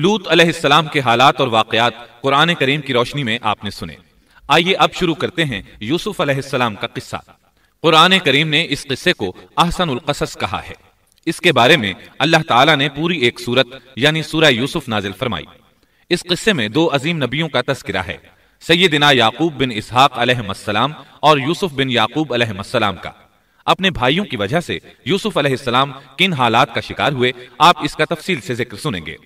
لوت علیہ السلام کے حالات اور واقعات قرآن کریم کی روشنی میں آپ نے سنے آئیے اب شروع کرتے ہیں یوسف علیہ السلام کا قصہ قرآن کریم نے اس قصے کو احسن القصص کہا ہے اس کے بارے میں اللہ تعالیٰ نے پوری ایک صورت یعنی سورہ یوسف نازل فرمائی اس قصے میں دو عظیم نبیوں کا تذکرہ ہے سیدنا یعقوب بن اسحاق علیہ السلام اور یوسف بن یعقوب علیہ السلام کا اپنے بھائیوں کی وجہ سے یوسف علیہ السلام کن حالات کا شکار ہوئے آپ اس کا تفصیل سے ذکر سنیں گے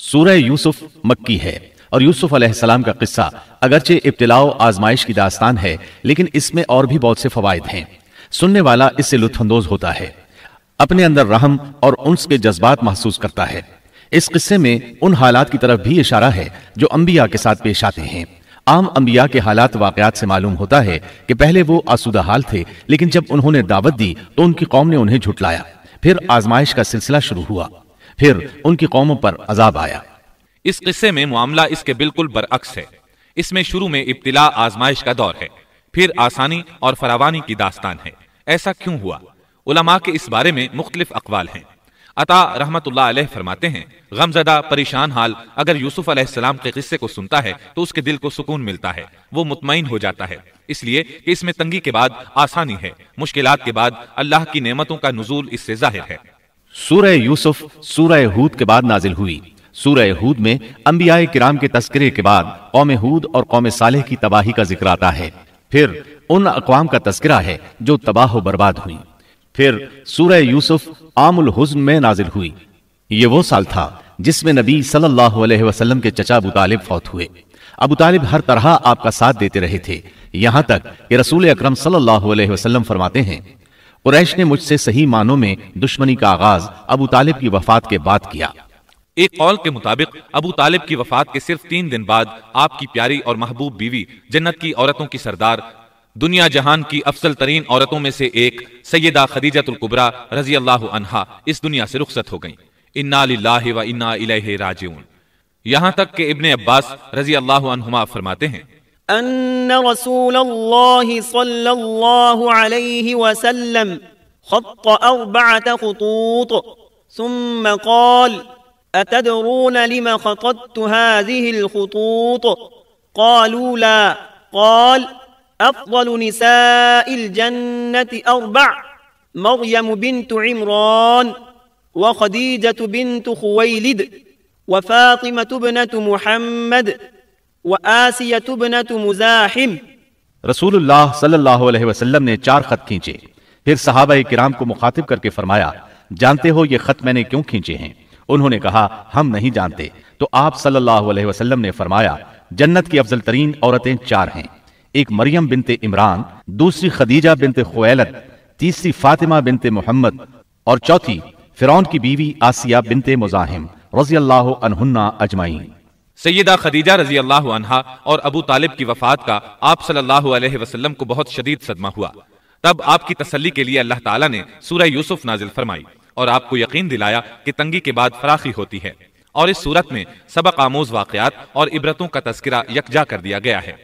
سورہ یوسف مکی ہے اور یوسف علیہ السلام کا قصہ اگرچہ و آزمائش کی داستان ہے لیکن اس میں اور بھی بہت سے فوائد ہیں سننے والا اس سے لطف اندوز ہوتا ہے اپنے اندر رحم اور انس کے جذبات محسوس کرتا ہے اس قصے میں ان حالات کی طرف بھی اشارہ ہے جو انبیاء کے ساتھ پیش آتے ہیں عام انبیاء کے حالات واقعات سے معلوم ہوتا ہے کہ پہلے وہ آسودہ حال تھے لیکن جب انہوں نے دعوت دی تو ان کی قوم نے انہیں جھٹلایا پھر آزمائش کا سلسلہ شروع ہوا پھر ان کی قوموں پر عذاب آیا اس قصے میں معاملہ اس کے بالکل برعکس ہے اس میں شروع میں ابتلا آزمائش کا دور ہے پھر آسانی اور فراوانی کی داستان ہے ایسا کیوں ہوا علماء کے اس بارے میں مختلف اقوال ہیں عطا رحمت اللہ علیہ فرماتے ہیں غم زدہ پریشان حال اگر یوسف علیہ السلام کے قصے کو سنتا ہے تو اس کے دل کو سکون ملتا ہے وہ مطمئن ہو جاتا ہے اس لیے کہ اس میں تنگی کے بعد آسانی ہے مشکلات کے بعد اللہ کی نعمتوں کا نزول اس سے ظاہر ہے سورہ یوسف سورہ ہود کے بعد نازل ہوئی سورہ ہود میں انبیاء کرام کے تذکرے کے بعد قوم ہود اور قوم صالح کی تباہی کا ذکر آتا ہے پھر ان اقوام کا تذکرہ ہے جو تباہ و برباد ہوئی پھر سورہ یوسف عام الحزن میں نازل ہوئی یہ وہ سال تھا جس میں نبی صلی اللہ علیہ وسلم کے چچا ابو طالب فوت ہوئے ابو طالب ہر طرح آپ کا ساتھ دیتے رہے تھے یہاں تک کہ رسول اکرم صلی اللہ علیہ وسلم فرماتے ہیں قریش نے مجھ سے صحیح معنوں میں دشمنی کا آغاز ابو طالب کی وفات کے بعد کیا ایک قول کے مطابق ابو طالب کی وفات کے صرف تین دن بعد آپ کی پیاری اور محبوب بیوی جنت کی عورتوں کی سردار دنیا جہان کی افضل ترین عورتوں میں سے ایک سیدہ خدیجت القبرا رضی اللہ عنہا اس دنیا سے رخصت ہو گئیں انا للہ و انا الیہ راجعون یہاں تک کہ ابن عباس رضی اللہ عنہما فرماتے ہیں أن رسول الله صلى الله عليه وسلم خط أربعة خطوط ثم قال أتدرون لم خططت هذه الخطوط قالوا لا قال أفضل نساء الجنة أربع مريم بنت عمران وخديجة بنت خويلد وفاطمة بنت محمد وآسیت ابنت مزاحم رسول اللہ صلی اللہ علیہ وسلم نے چار خط کھینچے پھر صحابہ کرام کو مخاطب کر کے فرمایا جانتے ہو یہ خط میں نے کیوں کھینچے ہیں انہوں نے کہا ہم نہیں جانتے تو آپ صلی اللہ علیہ وسلم نے فرمایا جنت کی افضل ترین عورتیں چار ہیں ایک مریم بنت عمران دوسری خدیجہ بنت خویلت تیسری فاطمہ بنت محمد اور چوتھی فرعون کی بیوی آسیہ بنت مزاحم رضی اللہ عنہن اجمعین سیدہ خدیجہ رضی اللہ عنہا اور ابو طالب کی وفات کا آپ صلی اللہ علیہ وسلم کو بہت شدید صدمہ ہوا تب آپ کی تسلی کے لیے اللہ تعالیٰ نے سورہ یوسف نازل فرمائی اور آپ کو یقین دلایا کہ تنگی کے بعد فراخی ہوتی ہے اور اس صورت میں سبق آموز واقعات اور عبرتوں کا تذکرہ یکجا کر دیا گیا ہے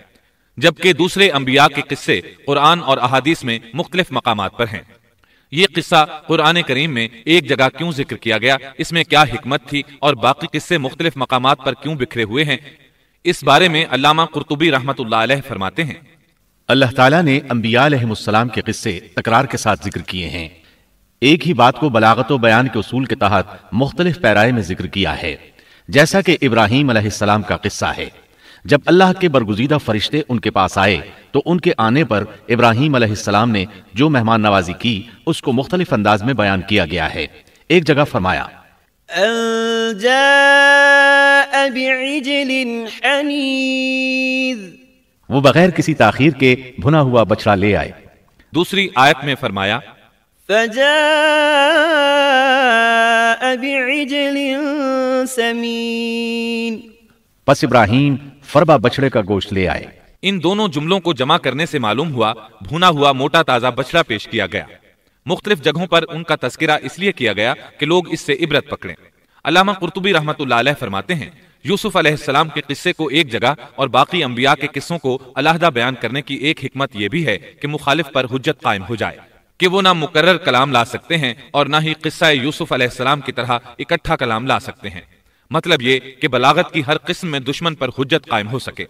جبکہ دوسرے انبیاء کے قصے قرآن اور احادیث میں مختلف مقامات پر ہیں یہ قصہ قرآن کریم میں ایک جگہ کیوں ذکر کیا گیا اس میں کیا حکمت تھی اور باقی قصے مختلف مقامات پر کیوں بکھرے ہوئے ہیں اس بارے میں علامہ قرطبی رحمت اللہ علیہ فرماتے ہیں اللہ تعالیٰ نے انبیاء علیہ السلام کے قصے تکرار کے ساتھ ذکر کیے ہیں ایک ہی بات کو بلاغت و بیان کے اصول کے تحت مختلف پیرائے میں ذکر کیا ہے جیسا کہ ابراہیم علیہ السلام کا قصہ ہے جب اللہ کے برگزیدہ فرشتے ان کے پاس آئے تو ان کے آنے پر ابراہیم علیہ السلام نے جو مہمان نوازی کی اس کو مختلف انداز میں بیان کیا گیا ہے ایک جگہ فرمایا وہ بغیر کسی تاخیر کے بھنا ہوا بچڑا لے آئے دوسری آیت میں فرمایا پس ابراہیم فربا بچڑے کا گوشت لے آئے ان دونوں جملوں کو جمع کرنے سے معلوم ہوا بھونا ہوا موٹا تازہ بچڑا پیش کیا گیا مختلف جگہوں پر ان کا تذکرہ اس لیے کیا گیا کہ لوگ اس سے عبرت پکڑیں علامہ قرطبی رحمت اللہ علیہ فرماتے ہیں یوسف علیہ السلام کے قصے کو ایک جگہ اور باقی انبیاء کے قصوں کو علیحدہ بیان کرنے کی ایک حکمت یہ بھی ہے کہ مخالف پر حجت قائم ہو جائے کہ وہ نہ مقرر کلام لا سکتے ہیں اور نہ ہی قصہ یوسف علیہ السلام کی طرح اکٹھا کلام لا سکتے ہیں مطلب یہ کہ بلاغت کی ہر قسم میں دشمن پر حجت قائم ہو سکے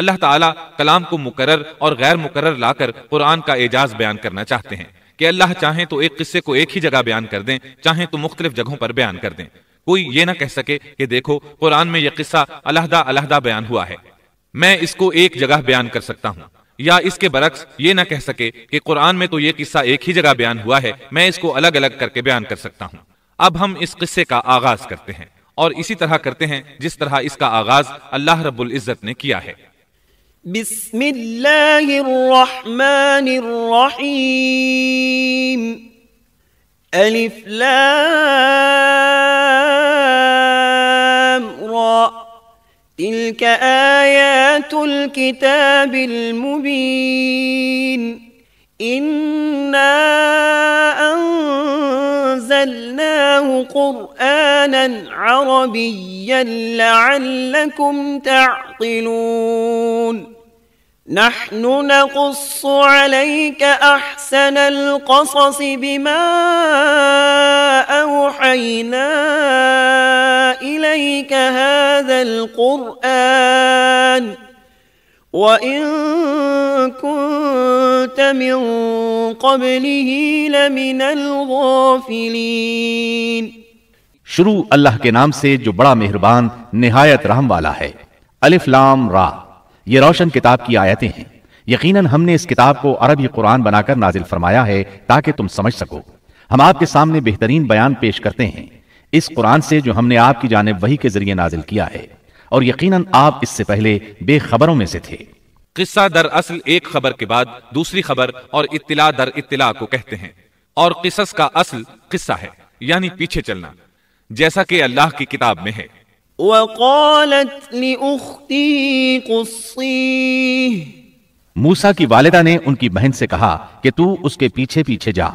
اللہ تعالیٰ کلام کو مقرر اور غیر مقرر لا کر قرآن کا اعجاز بیان کرنا چاہتے ہیں کہ اللہ چاہیں تو ایک قصے کو ایک ہی جگہ بیان کر دیں چاہیں تو مختلف جگہوں پر بیان کر دیں کوئی یہ نہ کہہ سکے کہ دیکھو قرآن میں یہ قصہ علیحدہ علیحدہ بیان ہوا ہے میں اس کو ایک جگہ بیان کر سکتا ہوں یا اس کے برعکس یہ نہ کہہ سکے کہ قرآن میں تو یہ قصہ ایک ہی جگہ بیان ہوا ہے میں اس کو الگ الگ کر کے بیان کر سکتا ہوں اب ہم اس قصے کا آغاز کرتے ہیں اور اسی طرح کرتے ہیں جس طرح اس کا آغاز اللہ رب العزت نے کیا ہے بسم اللہ الرحمن الرحیم الف لام را تلك آیات الكتاب المبین اِنَّا جعلناه قرآنا عربيا لعلكم تعقلون نحن نقص عليك أحسن القصص بما أوحينا إليك هذا القرآن شروع اللہ کے نام سے جو بڑا مہربان نہایت رحم والا ہے الف لام را یہ روشن کتاب کی آیتیں ہیں یقیناً ہم نے اس کتاب کو عربی قرآن بنا کر نازل فرمایا ہے تاکہ تم سمجھ سکو ہم آپ کے سامنے بہترین بیان پیش کرتے ہیں اس قرآن سے جو ہم نے آپ کی جانب وہی کے ذریعے نازل کیا ہے اور یقیناً آپ اس سے پہلے بے خبروں میں سے تھے قصہ در اصل ایک خبر کے بعد دوسری خبر اور اطلاع در اطلاع کو کہتے ہیں اور قصص کا اصل قصہ ہے یعنی پیچھے چلنا جیسا کہ اللہ کی کتاب میں ہے وقالت لأختی قصیح موسا کی والدہ نے ان کی بہن سے کہا کہ تو اس کے پیچھے پیچھے جا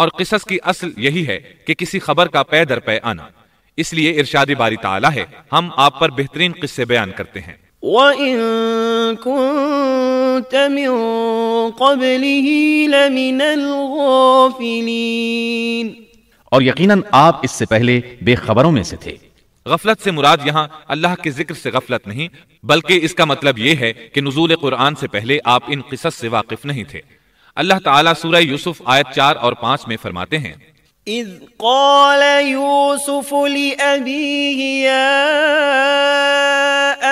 اور قصص کی اصل یہی ہے کہ کسی خبر کا پے در پے آنا اس لیے ارشاد باری تعالی ہے ہم آپ پر بہترین قصے بیان کرتے ہیں اور یقیناً آپ اس سے پہلے بے خبروں میں سے تھے غفلت سے مراد یہاں اللہ کے ذکر سے غفلت نہیں بلکہ اس کا مطلب یہ ہے کہ نزول قرآن سے پہلے آپ ان قصص سے واقف نہیں تھے اللہ تعالیٰ سورہ یوسف آیت چار اور پانچ میں فرماتے ہیں إذ قال يوسف لأبيه يا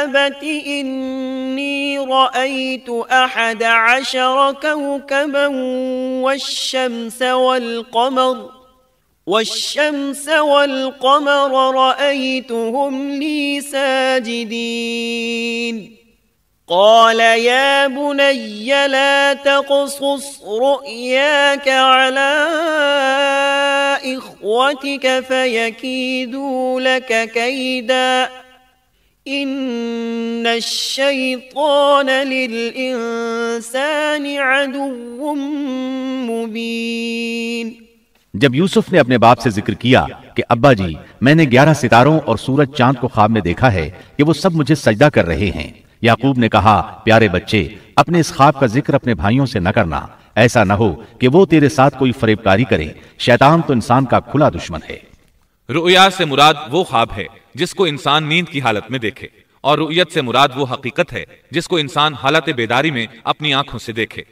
أبت إني رأيت أحد عشر كوكبا والشمس والقمر والشمس والقمر رأيتهم لي ساجدين قال يا بني لا تقصص رؤياك على إخوتك فيكيدوا لك كيدا إن الشيطان للإنسان عدو مبين जब यूसुफ ने अपने बाप से जिक्र किया कि अब्बा जी मैंने ग्यारह सितारों और सूरज चांद को ख्वाब में देखा है कि वो सब मुझे सजदा कर रहे हैं یعقوب نے کہا پیارے بچے اپنے اس خواب کا ذکر اپنے بھائیوں سے نہ کرنا ایسا نہ ہو کہ وہ تیرے ساتھ کوئی کرے شیطان تو انسان کا کھلا دشمن ہے رؤیا سے مراد وہ خواب ہے جس کو انسان نیند کی حالت میں دیکھے اور رؤیت سے مراد وہ حقیقت ہے جس کو انسان حالت بیداری میں اپنی آنکھوں سے دیکھے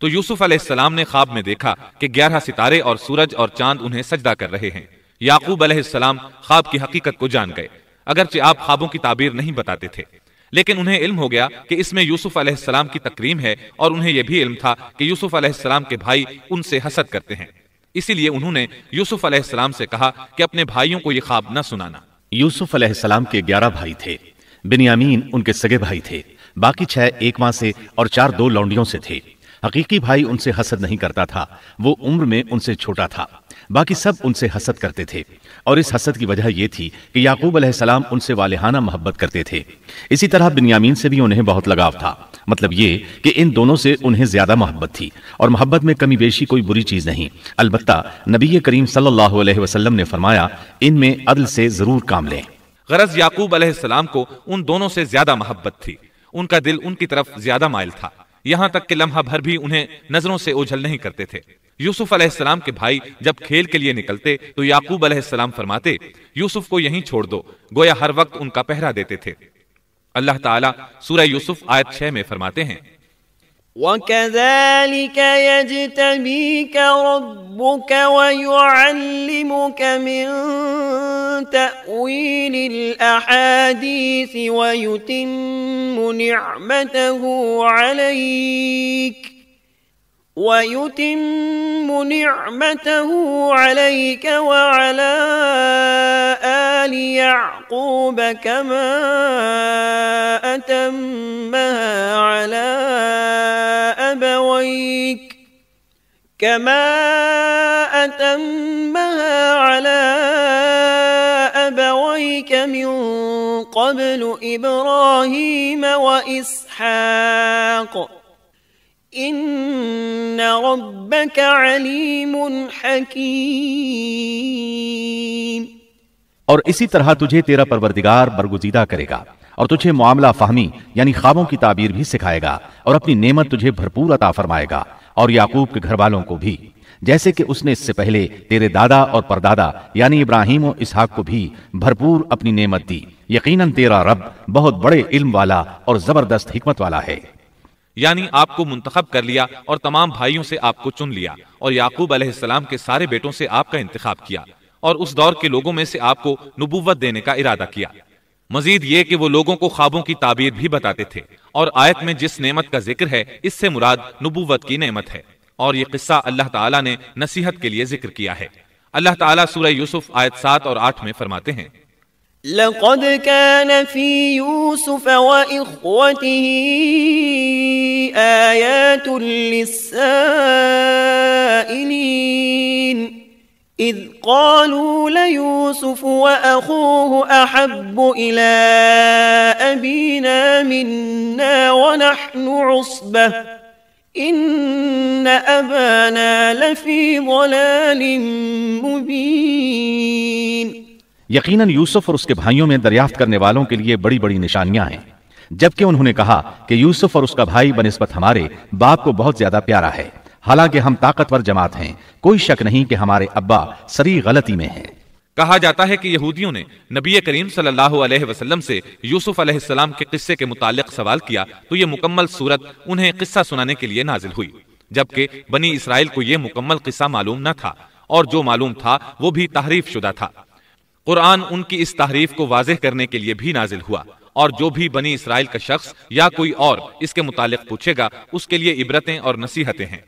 تو یوسف علیہ السلام نے خواب میں دیکھا کہ گیارہ ستارے اور سورج اور چاند انہیں سجدہ کر رہے ہیں یعقوب علیہ السلام خواب کی حقیقت کو جان گئے اگرچہ آپ خوابوں کی تعبیر نہیں بتاتے تھے لیکن انہیں علم ہو گیا کہ اس میں یوسف علیہ السلام کی تکریم ہے اور انہیں یہ بھی علم تھا کہ کہ یوسف یوسف علیہ علیہ السلام السلام کے بھائی ان سے سے حسد کرتے ہیں اسی لیے انہوں نے کہا اپنے بھائیوں کو یہ خواب نہ سنانا یوسف علیہ السلام کے گیارہ بھائی تھے بنیامین ان کے سگے بھائی تھے باقی چھ ایک ماں سے اور چار دو لونڈیوں سے تھے حقیقی بھائی ان سے حسد نہیں کرتا تھا وہ عمر میں ان سے چھوٹا تھا باقی سب ان سے حسد کرتے تھے اور اس حسد کی وجہ یہ تھی کہ یعقوب علیہ السلام ان سے والہانہ محبت کرتے تھے اسی طرح بنیامین سے بھی انہیں بہت لگاؤ تھا مطلب یہ کہ ان دونوں سے انہیں زیادہ محبت تھی اور محبت میں کمی بیشی کوئی بری چیز نہیں البتہ نبی کریم صلی اللہ علیہ وسلم نے فرمایا ان میں عدل سے ضرور کام لیں غرض یعقوب علیہ السلام کو ان دونوں سے زیادہ محبت تھی ان کا دل ان کی طرف زیادہ مائل تھا یہاں تک کہ لمحہ بھر بھی انہیں نظروں سے اوجھل نہیں کرتے تھے یوسف علیہ السلام کے بھائی جب کھیل کے لیے نکلتے تو یعقوب علیہ السلام فرماتے یوسف کو یہیں چھوڑ دو گویا ہر وقت ان کا پہرا دیتے تھے اللہ تعالیٰ سورہ یوسف آیت 6 میں فرماتے ہیں وكذلك يجتبيك ربك ويعلمك من تأويل الأحاديث ويتم نعمته عليك ويتم نعمته عليك وعلى آل يعقوب كما أتمها على أبويك كما أتمها على أبويك من قبل إبراهيم وإسحاق ان ربک اور اسی طرح تجھے تیرا پروردگار برگزیدہ کرے گا اور تجھے معاملہ فہمی یعنی خوابوں کی تعبیر بھی سکھائے گا اور اپنی نعمت تجھے بھرپور عطا فرمائے گا اور یعقوب کے گھر والوں کو بھی جیسے کہ اس نے اس سے پہلے تیرے دادا اور پردادا یعنی ابراہیم و اسحاق کو بھی بھرپور اپنی نعمت دی یقیناً تیرا رب بہت بڑے علم والا اور زبردست حکمت والا ہے یعنی آپ کو منتخب کر لیا اور تمام بھائیوں سے آپ کو چن لیا اور یعقوب علیہ السلام کے سارے بیٹوں سے آپ کا انتخاب کیا اور اس دور کے لوگوں میں سے آپ کو نبوت دینے کا ارادہ کیا مزید یہ کہ وہ لوگوں کو خوابوں کی تعبیر بھی بتاتے تھے اور آیت میں جس نعمت کا ذکر ہے اس سے مراد نبوت کی نعمت ہے اور یہ قصہ اللہ تعالیٰ نے نصیحت کے لیے ذکر کیا ہے اللہ تعالیٰ سورہ یوسف آیت سات اور آٹھ میں فرماتے ہیں آيات للسائلين إذ قالوا ليوسف وأخوه أحب إلى أبينا منا ونحن عصبة إن أبانا لفي ضلال مبين यकीनन اور اس کے بھائیوں میں دریافت کرنے والوں کے لیے بڑی بڑی نشانیاں ہیں جبکہ انہوں نے کہا کہ یوسف اور اس کا بھائی بنسبت ہمارے باپ کو بہت زیادہ پیارا ہے حالانکہ ہم طاقتور جماعت ہیں کوئی شک نہیں کہ ہمارے ابا سری غلطی میں ہیں کہا جاتا ہے کہ یہودیوں نے نبی کریم صلی اللہ علیہ وسلم سے یوسف علیہ السلام کے قصے کے متعلق سوال کیا تو یہ مکمل صورت انہیں قصہ سنانے کے لیے نازل ہوئی جبکہ بنی اسرائیل کو یہ مکمل قصہ معلوم نہ تھا اور جو معلوم تھا وہ بھی تحریف شدہ تھا قرآن ان کی اس تحریف کو واضح کرنے کے لیے بھی نازل ہوا اور جو بھی بنی اسرائیل کا شخص یا کوئی اور اس کے متعلق پوچھے گا اس کے لیے عبرتیں اور نصیحتیں ہیں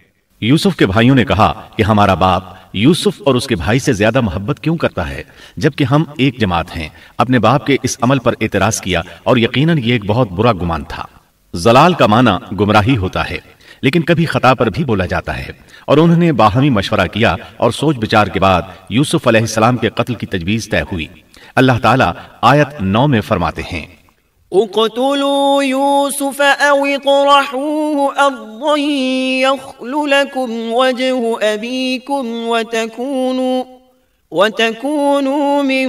یوسف کے بھائیوں نے کہا کہ ہمارا باپ یوسف اور اس کے بھائی سے زیادہ محبت کیوں کرتا ہے جبکہ ہم ایک جماعت ہیں اپنے باپ کے اس عمل پر اعتراض کیا اور یقیناً یہ ایک بہت برا گمان تھا زلال کا معنی گمراہی ہوتا ہے لیکن کبھی خطا پر بھی بولا جاتا ہے اور انہوں نے باہمی مشورہ کیا اور سوچ بچار کے بعد یوسف علیہ السلام کے قتل کی تجویز طے ہوئی اللہ تعالیٰ آیت نو میں فرماتے ہیں اقتلوا يوسف أو اطرحوه أرضا يخل لكم وجه أبيكم وتكونوا وتكونوا من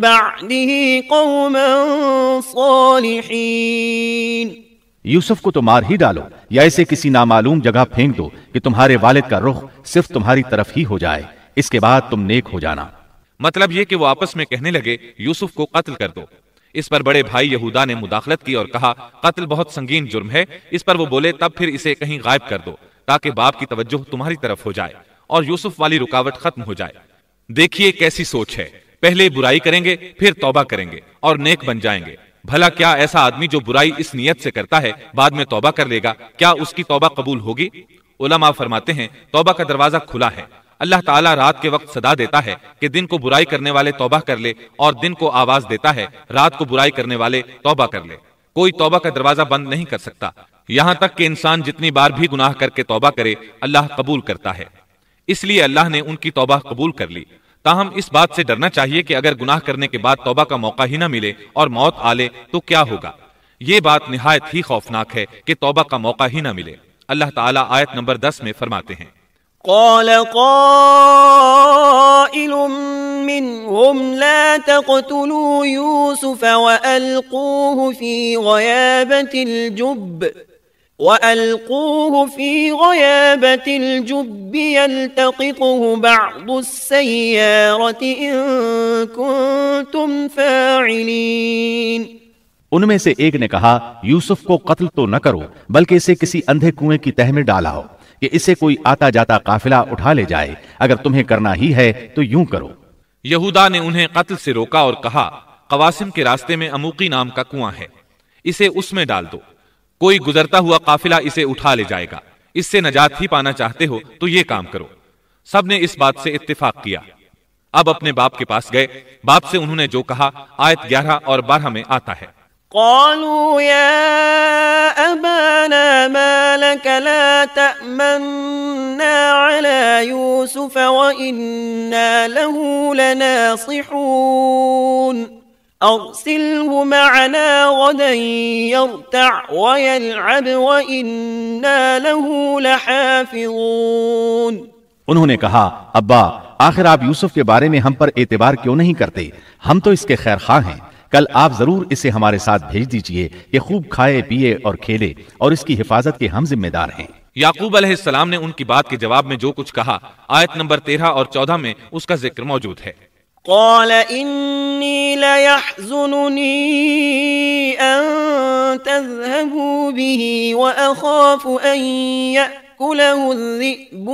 بعده قوما صالحين يوسف کو تو مار ہی ڈالو یا اسے کسی نامعلوم جگہ پھینک دو کہ تمہارے والد کا رخ صرف تمہاری طرف ہی ہو جائے اس کے بعد تم نیک ہو جانا مطلب یہ کہ وہ آپس میں کہنے لگے یوسف کو قتل کر دو اس پر بڑے بھائی یہودا نے مداخلت کی اور کہا قتل بہت سنگین جرم ہے اس پر وہ بولے تب پھر اسے کہیں غائب کر دو تاکہ باپ کی توجہ تمہاری طرف ہو جائے اور یوسف والی رکاوٹ ختم ہو جائے دیکھیے کیسی سوچ ہے پہلے برائی کریں گے پھر توبہ کریں گے اور نیک بن جائیں گے بھلا کیا ایسا آدمی جو برائی اس نیت سے کرتا ہے بعد میں توبہ کر لے گا کیا اس کی توبہ قبول ہوگی علماء فرماتے ہیں توبہ کا دروازہ کھلا ہے اللہ تعالیٰ رات کے وقت صدا دیتا ہے کہ دن کو برائی کرنے والے توبہ کر لے اور دن کو آواز دیتا ہے رات کو برائی کرنے والے توبہ کر لے کوئی توبہ کا دروازہ بند نہیں کر سکتا یہاں تک کہ انسان جتنی بار بھی گناہ کر کے توبہ کرے اللہ قبول کرتا ہے اس لیے اللہ نے ان کی توبہ قبول کر لی تاہم اس بات سے ڈرنا چاہیے کہ اگر گناہ کرنے کے بعد توبہ کا موقع ہی نہ ملے اور موت آ لے تو کیا ہوگا یہ بات نہایت ہی خوفناک ہے کہ توبہ کا موقع ہی نہ ملے اللہ تعالیٰ آیت نمبر دس میں فرماتے ہیں قال قائل منهم لا تقتلوا يوسف وألقوه في غيابة الجب وألقوه في غيابة الجب يلتقطه بعض السيارة إن كنتم فاعلين उनमें से एक ने कहा यूसुफ को कत्ल तो न करो बल्कि इसे किसी अंधे कुएं की तह में डाला کہ اسے کوئی آتا جاتا قافلہ اٹھا لے جائے اگر تمہیں کرنا ہی ہے تو یوں کرو یہودا نے انہیں قتل سے روکا اور کہا قواسم کے راستے میں نام کا کنواں ہے اسے اس میں ڈال دو کوئی گزرتا ہوا قافلہ اسے اٹھا لے جائے گا اس سے نجات ہی پانا چاہتے ہو تو یہ کام کرو سب نے اس بات سے اتفاق کیا اب اپنے باپ کے پاس گئے باپ سے انہوں نے جو کہا آیت گیارہ اور بارہ میں آتا ہے قالوا يا أبانا ما لك لا تأمنا على يوسف وإنا له لناصحون أرسله معنا غدا يرتع ويلعب وإنا له لحافظون انہوں نے کہا ابا آخر آپ يوسف کے بارے میں ہم پر اعتبار کیوں نہیں کرتے ہم تو اس کے خیر خواہ ہیں کل آپ ضرور اسے ہمارے ساتھ بھیج دیجئے کہ خوب کھائے پیے اور کھیلے اور اس کی حفاظت کے ہم ذمہ دار ہیں یعقوب علیہ السلام نے ان کی بات کے جواب میں جو کچھ کہا آیت نمبر تیرہ اور چودہ میں اس کا ذکر موجود ہے قال الذئب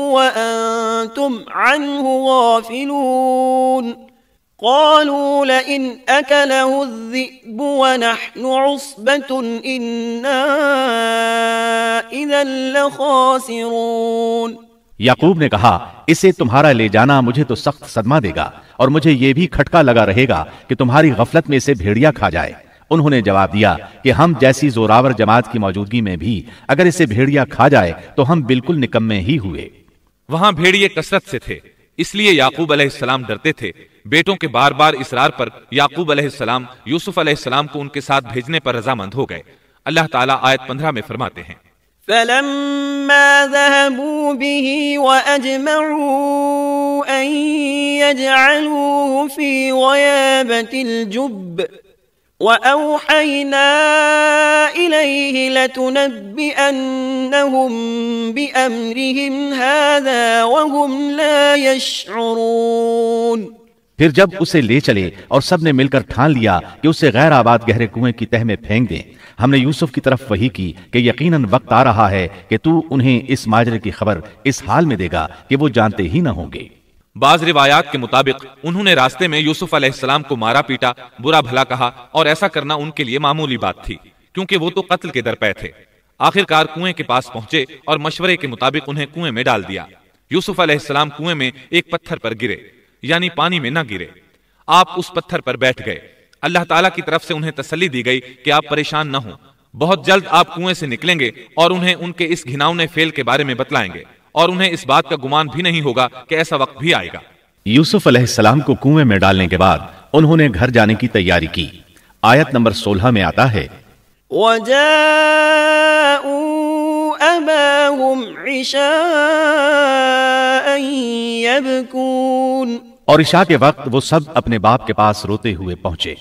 غافلون قالوا لئن أكله الذئب ونحن عصبة إنا إذا لخاسرون یعقوب نے کہا اسے تمہارا لے جانا مجھے تو سخت صدمہ دے گا اور مجھے یہ بھی کھٹکا لگا رہے گا کہ تمہاری غفلت میں اسے بھیڑیا کھا جائے انہوں نے جواب دیا کہ ہم جیسی زوراور جماعت کی موجودگی میں بھی اگر اسے بھیڑیا کھا جائے تو ہم بالکل نکمے ہی ہوئے وہاں بھیڑیے کثرت سے تھے اس لیے یعقوب علیہ السلام ڈرتے تھے بیٹوں کے بار بار اسرار پر یعقوب علیہ السلام یوسف علیہ السلام کو ان کے ساتھ بھیجنے پر رضامند ہو گئے اللہ تعالیٰ آیت پندرہ میں فرماتے ہیں پھر جب اسے لے چلے اور سب نے مل کر ٹھان لیا کہ اسے غیر آباد گہرے کنویں کی تہ میں پھینک دیں ہم نے یوسف کی طرف وہی کی کہ یقیناً وقت آ رہا ہے کہ تو انہیں اس ماجرے کی خبر اس حال میں دے گا کہ وہ جانتے ہی نہ ہوں گے بعض روایات کے مطابق انہوں نے راستے میں یوسف علیہ السلام کو مارا پیٹا برا بھلا کہا اور ایسا کرنا ان کے لیے معمولی بات تھی کیونکہ وہ تو قتل کے درپے تھے آخر کار کنویں کے پاس پہنچے اور مشورے کے مطابق انہیں کنویں میں ڈال دیا یوسف علیہ السلام کنویں میں ایک پتھر پر گرے یعنی پانی میں نہ گرے آپ اس پتھر پر بیٹھ گئے اللہ تعالیٰ کی طرف سے انہیں تسلی دی گئی کہ آپ پریشان نہ ہوں بہت جلد آپ کنویں سے نکلیں گے اور انہیں ان کے اس گھناؤنے فیل کے بارے میں بتلائیں گے اور انہیں اس بات کا گمان بھی نہیں ہوگا کہ ایسا وقت بھی آئے گا یوسف علیہ السلام کو کنویں میں ڈالنے کے بعد انہوں نے گھر جانے کی تیاری کی آیت نمبر سولہ میں آتا ہے اور عشاء کے وقت وہ سب اپنے باپ کے پاس روتے ہوئے پہنچے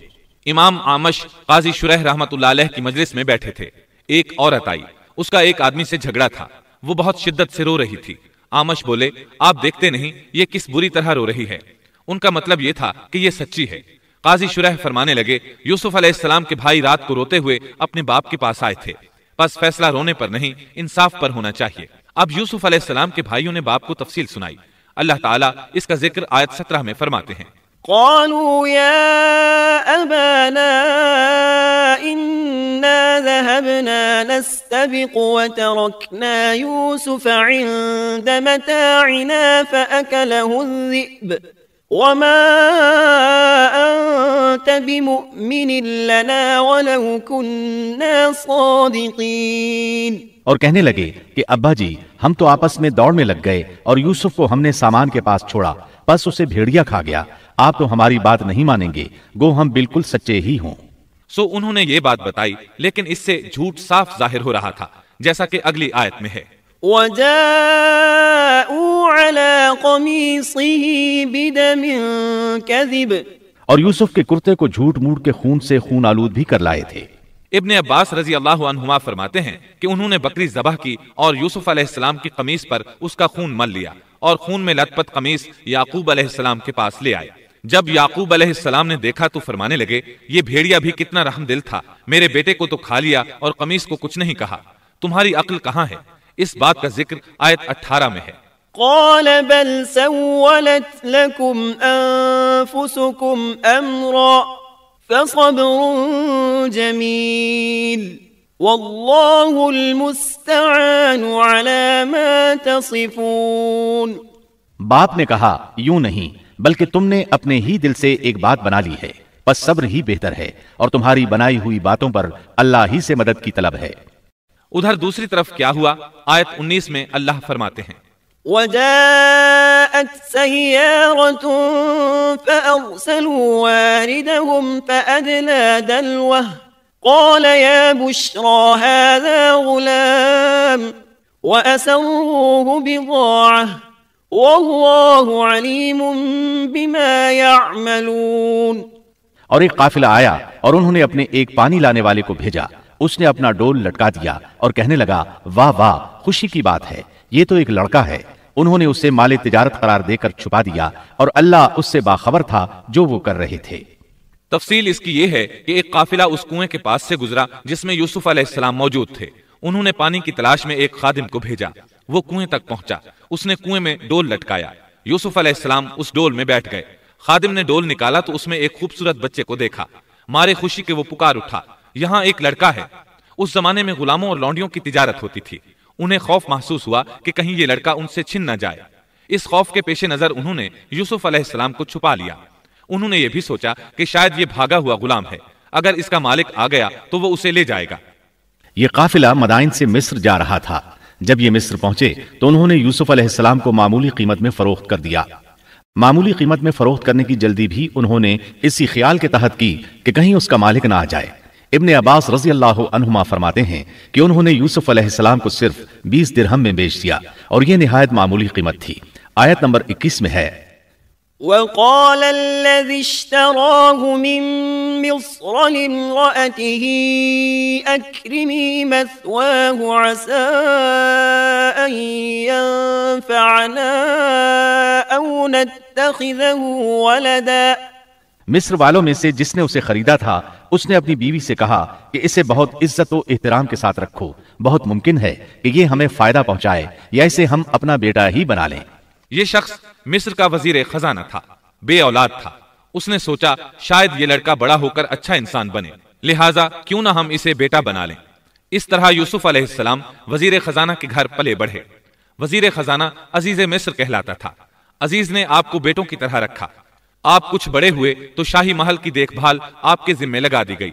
امام آمش قاضی شرح رحمت اللہ علیہ کی مجلس میں بیٹھے تھے ایک عورت آئی اس کا ایک آدمی سے جھگڑا تھا وہ بہت شدت سے رو رہی تھی آمش بولے آپ دیکھتے نہیں یہ کس بری طرح رو رہی ہے ان کا مطلب یہ تھا کہ یہ سچی ہے قاضی شرح فرمانے لگے یوسف علیہ السلام کے بھائی رات کو روتے ہوئے اپنے باپ کے پاس آئے تھے بس فیصلہ رونے پر نہیں انصاف پر ہونا چاہیے اب یوسف علیہ السلام کے بھائیوں نے باپ کو تفصیل سنائی اللہ تعالیٰ اس کا ذکر آیت سترہ میں فرماتے ہیں قالوا يا أبانا إنا ذهبنا نستبق وتركنا يوسف عند متاعنا فأكله الذئب وما أنت بمؤمن لنا ولو كنا صادقين اور کہنے لگے کہ ابا جی ہم تو آپس میں دوڑ میں لگ گئے اور یوسف کو ہم نے سامان کے پاس چھوڑا بس اسے بھیڑیا کھا گیا آپ تو ہماری بات نہیں مانیں گے گو ہم بالکل سچے ہی ہوں سو انہوں نے یہ بات بتائی لیکن اس سے جھوٹ صاف ظاہر ہو رہا تھا جیسا کہ اگلی آیت میں ہے اور یوسف کے کرتے کو جھوٹ موڑ کے خون سے خون آلود بھی کر لائے تھے ابن عباس رضی اللہ عنہما فرماتے ہیں کہ انہوں نے بکری ذبح کی اور یوسف علیہ السلام کی قمیص پر اس کا خون مل لیا اور خون میں لت پت قمیص یعقوب علیہ السلام کے پاس لے آئے جب یعقوب علیہ السلام نے دیکھا تو فرمانے لگے یہ بھیڑیا بھی کتنا رحم دل تھا میرے بیٹے کو تو کھا لیا اور قمیص کو کچھ نہیں کہا تمہاری عقل کہاں ہے اس بات کا ذکر آیت اٹھارہ میں ہے قال بل سولت فصبر المستعان ما تصفون باپ نے کہا یوں نہیں بلکہ تم نے اپنے ہی دل سے ایک بات بنا لی ہے پس صبر ہی بہتر ہے اور تمہاری بنائی ہوئی باتوں پر اللہ ہی سے مدد کی طلب ہے ادھر دوسری طرف کیا ہوا آیت انیس میں اللہ فرماتے ہیں وجاءت سيارة فأرسلوا واردهم فأدلى دلوه قال يا بشرى هذا غلام وأسروه بضاعه وَاللَّهُ عَلِيمٌ بِمَا يَعْمَلُونَ اور ایک قافلہ آیا اور انہوں نے اپنے ایک پانی لانے والے کو بھیجا اس نے اپنا ڈول لٹکا دیا اور کہنے لگا واہ واہ خوشی کی بات ہے یہ تو ایک لڑکا ہے انہوں نے اسے مال تجارت قرار دے کر چھپا دیا اور اللہ اس سے باخبر تھا جو وہ کر رہے تھے تفصیل اس کی یہ ہے کہ ایک قافلہ اس کنویں کے پاس سے گزرا جس میں یوسف علیہ السلام موجود تھے انہوں نے پانی کی تلاش میں ایک خادم کو بھیجا وہ کنویں تک پہنچا اس نے کنویں میں ڈول لٹکایا یوسف علیہ السلام اس ڈول میں بیٹھ گئے خادم نے ڈول نکالا تو اس میں ایک خوبصورت بچے کو دیکھا مارے خوشی کے وہ پکار اٹھا یہاں ایک لڑکا ہے اس زمانے میں غلاموں اور لونڈیوں کی تجارت ہوتی تھی انہیں خوف محسوس ہوا کہ کہیں یہ لڑکا ان سے چھن نہ جائے اس خوف کے پیش نظر انہوں نے یوسف علیہ السلام کو چھپا لیا انہوں نے یہ بھی سوچا کہ شاید یہ بھاگا ہوا غلام ہے اگر اس کا مالک آ گیا تو وہ اسے لے جائے گا یہ قافلہ مدائن سے مصر جا رہا تھا جب یہ مصر پہنچے تو انہوں نے یوسف علیہ السلام کو معمولی قیمت میں فروخت کر دیا معمولی قیمت میں فروخت کرنے کی جلدی بھی انہوں نے اسی خیال کے تحت کی کہ کہیں اس کا مالک نہ آ جائے ابن عباس رضی اللہ عنہما فرماتے ہیں کہ انہوں نے یوسف علیہ السلام کو صرف بیس درہم میں بیچ دیا اور یہ نہایت معمولی قیمت تھی آیت نمبر اکیس میں ہے وقال الذي اشتراه من مصر لامرأته أكرمي مثواه عسى أن ينفعنا أو نتخذه ولدا مصر والوں میں سے جس نے اسے خریدا تھا اس نے اپنی بیوی سے کہا کہ اسے بہت عزت و احترام کے ساتھ رکھو بہت ممکن ہے کہ یہ ہمیں فائدہ پہنچائے یا اسے ہم اپنا بیٹا ہی بنا لیں یہ شخص مصر کا وزیر خزانہ تھا بے اولاد تھا اس نے سوچا شاید یہ لڑکا بڑا ہو کر اچھا انسان بنے لہٰذا کیوں نہ ہم اسے بیٹا بنا لیں اس طرح یوسف علیہ السلام وزیر خزانہ کے گھر پلے بڑھے وزیر خزانہ عزیز مصر کہلاتا تھا عزیز نے آپ کو بیٹوں کی طرح رکھا آپ کچھ بڑے ہوئے تو شاہی محل کی دیکھ بھال آپ کے ذمے لگا دی گئی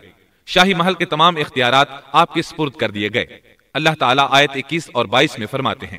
شاہی محل کے تمام اختیارات آپ کے سپرد کر دیے گئے اللہ تعالیٰ آیت اکیس اور بائیس میں فرماتے ہیں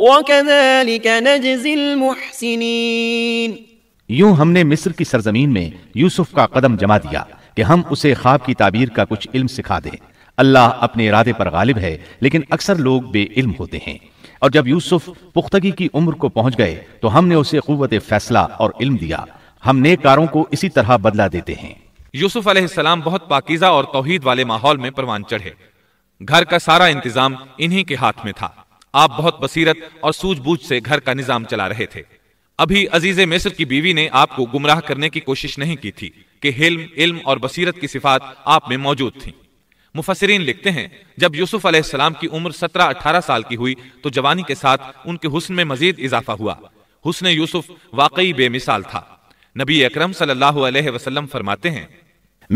وَكَذَلِكَ نَجْزِ الْمُحْسِنِينَ یوں ہم نے مصر کی سرزمین میں یوسف کا قدم جما دیا کہ ہم اسے خواب کی تعبیر کا کچھ علم سکھا دیں اللہ اپنے ارادے پر غالب ہے لیکن اکثر لوگ بے علم ہوتے ہیں اور جب یوسف پختگی کی عمر کو پہنچ گئے تو ہم نے اسے قوت فیصلہ اور علم دیا ہم نیک کاروں کو اسی طرح بدلہ دیتے ہیں یوسف علیہ السلام بہت پاکیزہ اور توحید والے ماحول میں پروان چڑھے گھر کا سارا انتظام انہی کے ہاتھ میں تھا آپ بہت بصیرت اور سوج بوجھ سے گھر کا نظام چلا رہے تھے ابھی عزیز مصر کی بیوی نے آپ کو گمراہ کرنے کی کوشش نہیں کی تھی کہ حلم علم اور بصیرت کی صفات آپ میں موجود تھیں مفسرین لکھتے ہیں جب یوسف علیہ السلام کی عمر سترہ اٹھارہ سال کی ہوئی تو جوانی کے ساتھ ان کے حسن میں مزید اضافہ ہوا حسن یوسف واقعی بے مثال تھا نبی اکرم صلی اللہ علیہ وسلم فرماتے ہیں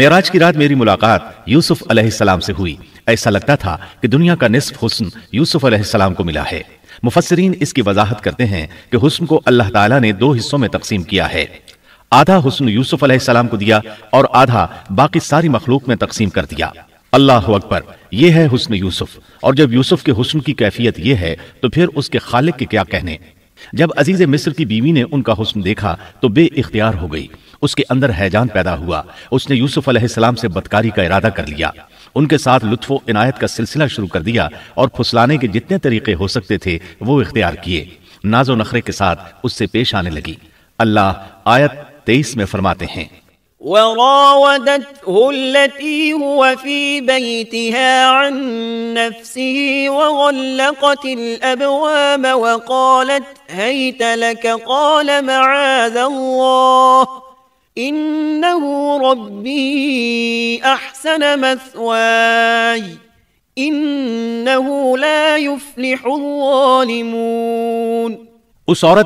معراج کی رات میری ملاقات یوسف علیہ السلام سے ہوئی ایسا لگتا تھا کہ دنیا کا نصف حسن یوسف علیہ السلام کو ملا ہے مفسرین اس کی وضاحت کرتے ہیں کہ حسن کو اللہ تعالیٰ نے دو حصوں میں تقسیم کیا ہے آدھا حسن یوسف علیہ السلام کو دیا اور آدھا باقی ساری مخلوق میں تقسیم کر دیا اللہ اکبر یہ ہے حسن یوسف اور جب یوسف کے حسن کی کیفیت یہ ہے تو پھر اس کے خالق کے کیا کہنے جب عزیز مصر کی بیوی نے ان کا حسن دیکھا تو بے اختیار ہو گئی اس کے اندر حیجان پیدا ہوا اس نے یوسف علیہ السلام سے بدکاری کا ارادہ کر لیا ان کے ساتھ لطف و عنایت کا سلسلہ شروع کر دیا اور پھسلانے کے جتنے طریقے ہو سکتے تھے وہ اختیار کیے ناز و نخرے کے ساتھ اس سے پیش آنے لگی اللہ آیت تیئیس میں فرماتے ہیں وراودته التي هو في بيتها عن نفسه وغلقت الأبواب وقالت هيت لك قال معاذ الله اس عورت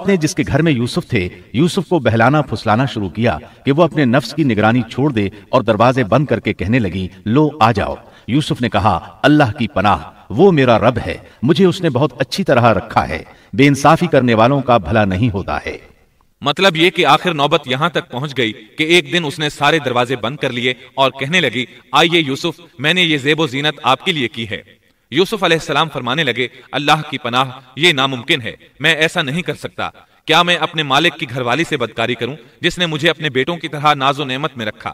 نے جس کے گھر میں یوسف تھے یوسف کو بہلانا پھسلانا شروع کیا کہ وہ اپنے نفس کی نگرانی چھوڑ دے اور دروازے بند کر کے کہنے لگی لو آ جاؤ یوسف نے کہا اللہ کی پناہ وہ میرا رب ہے مجھے اس نے بہت اچھی طرح رکھا ہے بے انصافی کرنے والوں کا بھلا نہیں ہوتا ہے مطلب یہ کہ آخر نوبت یہاں تک پہنچ گئی کہ ایک دن اس نے سارے دروازے بند کر لیے اور کہنے لگی آئیے یوسف میں نے یہ زیب و زینت آپ کے لیے کی ہے یوسف علیہ السلام فرمانے لگے اللہ کی پناہ یہ ناممکن ہے میں ایسا نہیں کر سکتا کیا میں اپنے مالک کی گھر والی سے بدکاری کروں جس نے مجھے اپنے بیٹوں کی طرح ناز و نعمت میں رکھا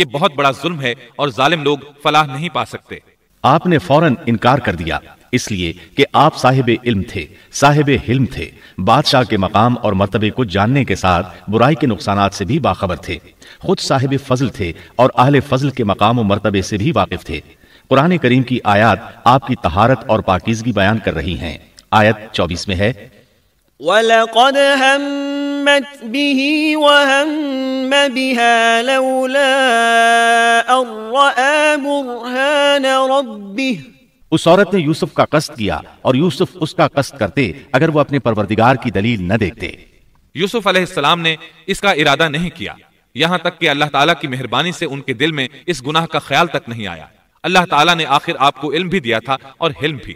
یہ بہت بڑا ظلم ہے اور ظالم لوگ فلاح نہیں پا سکتے آپ نے فوراً انکار کر دیا اس لیے کہ آپ صاحب علم تھے صاحب حلم تھے بادشاہ کے مقام اور مرتبے کو جاننے کے ساتھ برائی کے نقصانات سے بھی باخبر تھے خود صاحب فضل تھے اور اہل فضل کے مقام و مرتبے سے بھی واقف تھے قرآن کریم کی آیات آپ کی تہارت اور پاکیزگی بیان کر رہی ہیں آیت چوبیس میں ہے وَلَقَدْ هَمَّتْ بِهِ وَهَمَّ بِهَا لَوْلَا رَبِّهِ اس عورت نے یوسف کا قصد کیا اور یوسف اس کا قصد کرتے اگر وہ اپنے پروردگار کی دلیل نہ دیکھتے یوسف علیہ السلام نے اس کا ارادہ نہیں کیا یہاں تک کہ اللہ تعالیٰ کی مہربانی سے ان کے دل میں اس گناہ کا خیال تک نہیں آیا اللہ تعالیٰ نے آخر آپ کو علم بھی دیا تھا اور حلم بھی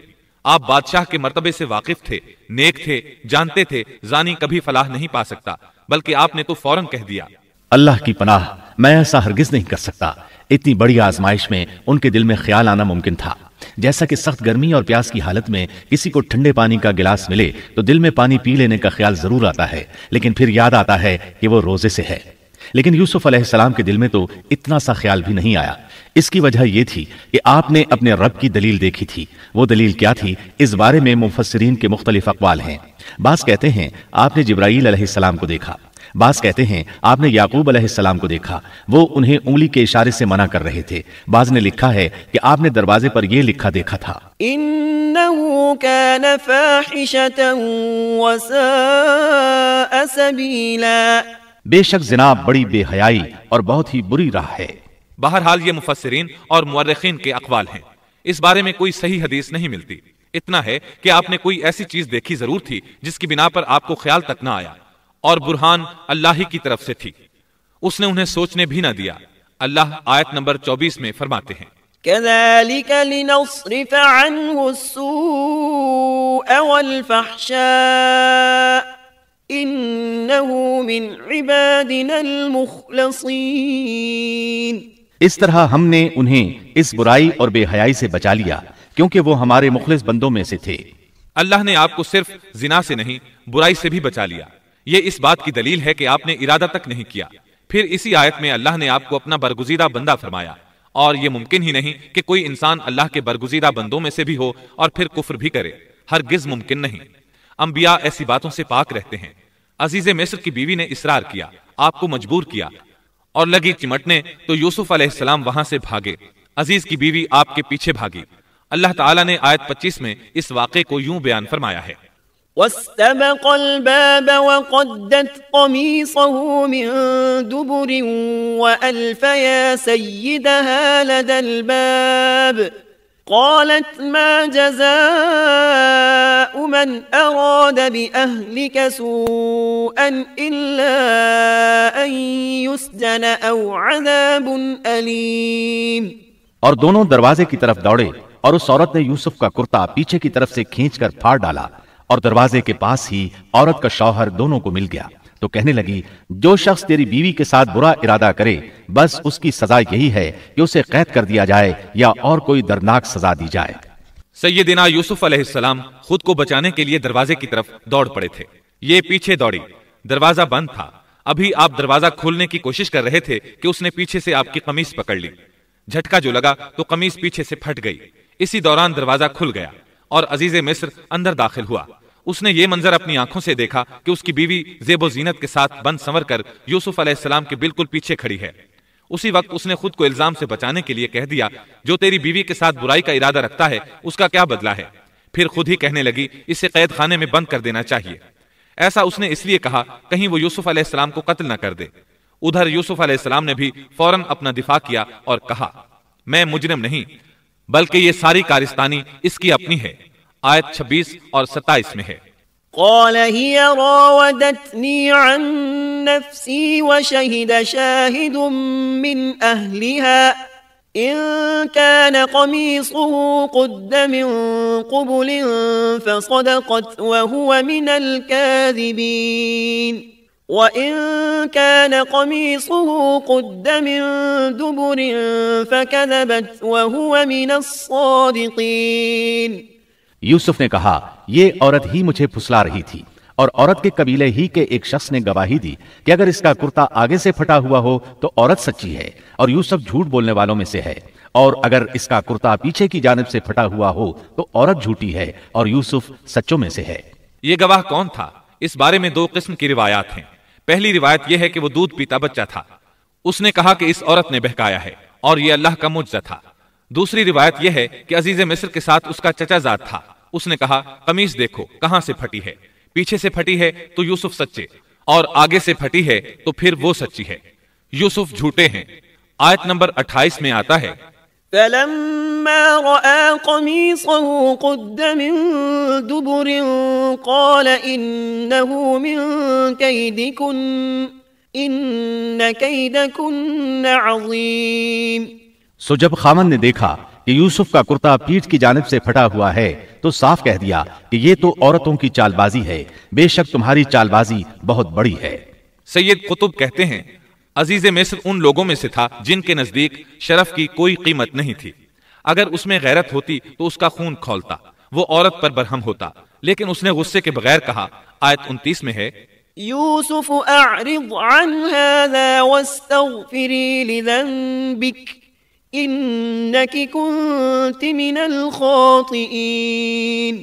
آپ بادشاہ کے مرتبے سے واقف تھے نیک تھے جانتے تھے زانی کبھی فلاح نہیں پا سکتا بلکہ آپ نے تو فوراً کہہ دیا اللہ کی پناہ میں ایسا ہرگز نہیں کر سکتا اتنی بڑی آزمائش میں ان کے دل میں خیال آنا ممکن تھا جیسا کہ سخت گرمی اور پیاس کی حالت میں کسی کو ٹھنڈے پانی کا گلاس ملے تو دل میں پانی پی لینے کا خیال ضرور آتا ہے لیکن پھر یاد آتا ہے کہ وہ روزے سے ہے لیکن یوسف علیہ السلام کے دل میں تو اتنا سا خیال بھی نہیں آیا اس کی وجہ یہ تھی کہ آپ نے اپنے رب کی دلیل دیکھی تھی وہ دلیل کیا تھی اس بارے میں مفسرین کے مختلف اقوال ہیں بعض کہتے ہیں آپ نے جبرائیل علیہ السلام کو دیکھا بعض کہتے ہیں آپ نے یعقوب علیہ السلام کو دیکھا وہ انہیں انگلی کے اشارے سے منع کر رہے تھے بعض نے لکھا ہے کہ آپ نے دروازے پر یہ لکھا دیکھا تھا انہو کان فاحشتا وساء سبیلا بے شک زناب بڑی بے حیائی اور بہت ہی بری راہ ہے بہرحال یہ مفسرین اور مورخین کے اقوال ہیں اس بارے میں کوئی صحیح حدیث نہیں ملتی اتنا ہے کہ آپ نے کوئی ایسی چیز دیکھی ضرور تھی جس کی بنا پر آپ کو خیال تک نہ آیا اور برہان اللہ ہی کی طرف سے تھی اس نے انہیں سوچنے بھی نہ دیا اللہ آیت نمبر چوبیس میں فرماتے ہیں اس طرح ہم نے انہیں اس برائی اور بے حیائی سے بچا لیا کیونکہ وہ ہمارے مخلص بندوں میں سے تھے اللہ نے آپ کو صرف زنا سے نہیں برائی سے بھی بچا لیا یہ اس بات کی دلیل ہے کہ آپ نے ارادہ تک نہیں کیا پھر اسی آیت میں اللہ نے آپ کو اپنا برگزیدہ بندہ فرمایا اور یہ ممکن ہی نہیں کہ کوئی انسان اللہ کے برگزیدہ بندوں میں سے بھی ہو اور پھر کفر بھی کرے ہر گز ممکن نہیں انبیاء ایسی باتوں سے پاک رہتے ہیں عزیز مصر کی بیوی نے اصرار کیا آپ کو مجبور کیا اور لگی چمٹنے تو یوسف علیہ السلام وہاں سے بھاگے عزیز کی بیوی آپ کے پیچھے بھاگی اللہ تعالیٰ نے آیت پچیس میں اس واقعے کو یوں بیان فرمایا ہے واستبق الباب وقدت قميصه من دبر وألف يا سيدها لدى الباب قالت ما جزاء من أراد بأهلك سوءا إلا أن يسجن أو عذاب أليم دونوں دروازے کی طرف دوڑے اور اس عورت نے یوسف کا کرتا پیچھے کی طرف سے کھینچ کر फाड़ ڈالا اور دروازے کے پاس ہی عورت کا شوہر دونوں کو مل گیا تو کہنے لگی جو شخص تیری بیوی کے ساتھ برا ارادہ کرے بس اس کی سزا سزا یہی ہے کہ اسے قید کر دیا جائے جائے یا اور کوئی درناک دی سیدنا یوسف علیہ السلام خود کو بچانے کے لیے دروازے کی طرف دوڑ پڑے تھے یہ پیچھے دوڑی دروازہ بند تھا ابھی آپ دروازہ کھولنے کی کوشش کر رہے تھے کہ اس نے پیچھے سے آپ کی قمیص پکڑ لی جھٹکا جو لگا تو قمیص پیچھے سے پھٹ گئی اسی دوران دروازہ کھل گیا اور عزیز مصر اندر داخل ہوا اس نے یہ منظر اپنی آنکھوں سے دیکھا کہ اس کی بیوی زیب و زینت کے ساتھ بند سنور کر یوسف علیہ السلام کے بالکل پیچھے کھڑی ہے اسی وقت اس نے خود کو الزام سے بچانے کے لیے کہہ دیا جو تیری بیوی کے ساتھ برائی کا ارادہ رکھتا ہے اس کا کیا بدلہ ہے پھر خود ہی کہنے لگی اسے قید خانے میں بند کر دینا چاہیے ایسا اس نے اس لیے کہا کہیں وہ یوسف علیہ السلام کو قتل نہ کر دے ادھر یوسف علیہ السلام نے بھی فوراً اپنا دفاع کیا اور کہا میں مجرم نہیں بلکہ یہ ساری کارستانی اس کی اپنی ہے آیت 26 اور 27 میں ہے قال هي راودتني عن نفسي وشهد شاهد من أهلها إن كان قميصه قد من قبل فصدقت وهو من الكاذبين وَإِن كَانَ قَمِيصُهُ قُدَّ مِن دُبُرٍ فَكَذَبَتْ وَهُوَ مِنَ الصَّادِقِينَ یوسف نے کہا یہ عورت ہی مجھے پھسلا رہی تھی اور عورت کے قبیلے ہی کے ایک شخص نے گواہی دی کہ اگر اس کا کرتا آگے سے پھٹا ہوا ہو تو عورت سچی ہے اور یوسف جھوٹ بولنے والوں میں سے ہے اور اگر اس کا کرتا پیچھے کی جانب سے پھٹا ہوا ہو تو عورت جھوٹی ہے اور یوسف سچوں میں سے ہے یہ گواہ کون تھا اس بارے میں دو قسم کی روایات ہیں پہلی روایت یہ ہے کہ وہ دودھ پیتا بچہ تھا اس نے کہا کہ اس عورت نے بہکایا ہے اور یہ اللہ کا مجزہ تھا دوسری روایت یہ ہے کہ عزیز مصر کے ساتھ اس کا چچا زاد تھا اس نے کہا قمیص دیکھو کہاں سے پھٹی ہے پیچھے سے پھٹی ہے تو یوسف سچے اور آگے سے پھٹی ہے تو پھر وہ سچی ہے یوسف جھوٹے ہیں آیت نمبر اٹھائیس میں آتا ہے سو جب خامن نے دیکھا کہ یوسف کا کرتا پیٹ کی جانب سے پھٹا ہوا ہے تو صاف کہہ دیا کہ یہ تو عورتوں کی چال بازی ہے بے شک تمہاری چال بازی بہت بڑی ہے سید قطب کہتے ہیں عزیز مصر ان لوگوں میں سے تھا جن کے نزدیک شرف کی کوئی قیمت نہیں تھی اگر اس میں غیرت ہوتی تو اس کا خون کھولتا وہ عورت پر برہم ہوتا لیکن اس نے غصے کے بغیر کہا آیت انتیس میں ہے یوسف اعرض عن هذا واستغفری لذنبک انکی کنت من الخاطئین